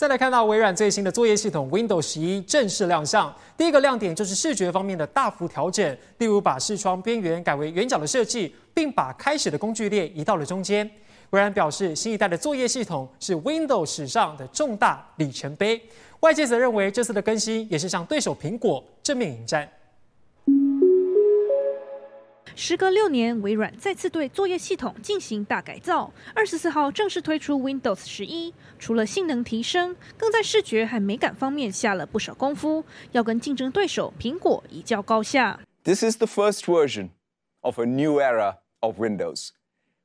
再来看到微软最新的作业系统 Windows 十一正式亮相，第一个亮点就是视觉方面的大幅调整，例如把视窗边缘改为圆角的设计，并把开始的工具列移到了中间。微软表示，新一代的作业系统是 Windows 史上的重大里程碑。外界则认为，这次的更新也是向对手苹果正面迎战。时隔六年，微软再次对作业系统进行大改造。二十四号正式推出 Windows 十一，除了性能提升，更在视觉和美感方面下了不少功夫，要跟竞争对手苹果一较高下。This is the first version of a new era of Windows.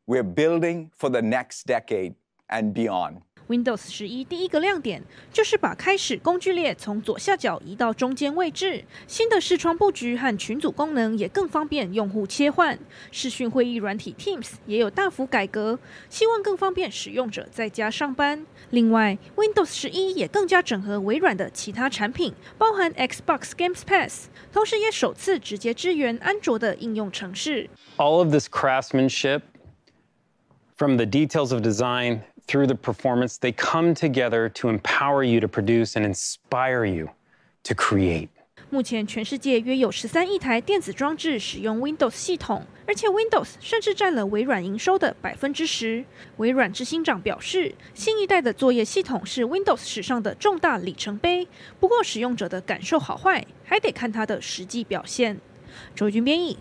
We're building for the next decade and beyond. Windows 十一第一个亮点就是把开始工具列从左下角移到中间位置，新的视窗布局和群组功能也更方便用户切换。视讯会议软体 Teams 也有大幅改革，希望更方便使用者在家上班。另外，Windows 十一也更加整合微软的其他产品，包含 Xbox Games Pass，同时也首次直接支援安卓的应用程式。All of this craftsmanship from the details of design. through the performance，they come together to empower you to produce and inspire you to create。目前，全世界约有十三亿台电子装置使用 Windows 系统，而且 Windows 甚至占了微软营收的百分之十。微软执行长表示，新一代的作业系统是 Windows 史上的重大里程碑。不过，使用者的感受好坏，还得看它的实际表现。周军编译。